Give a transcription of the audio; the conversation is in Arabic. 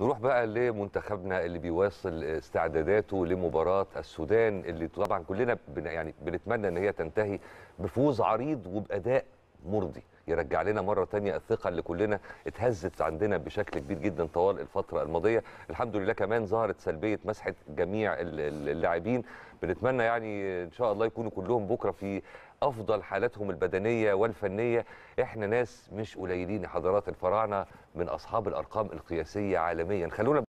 نروح بقى لمنتخبنا اللي بيواصل استعداداته لمباراه السودان اللي طبعا كلنا يعني بنتمنى ان هي تنتهي بفوز عريض وباداء مرضي يرجع لنا مره ثانيه الثقه اللي كلنا اتهزت عندنا بشكل كبير جدا طوال الفتره الماضيه الحمد لله كمان ظهرت سلبيه مسحه جميع اللاعبين بنتمنى يعني ان شاء الله يكونوا كلهم بكره في افضل حالاتهم البدنيه والفنيه احنا ناس مش قليلين حضرات الفراعنه من اصحاب الارقام القياسيه عالميا خلونا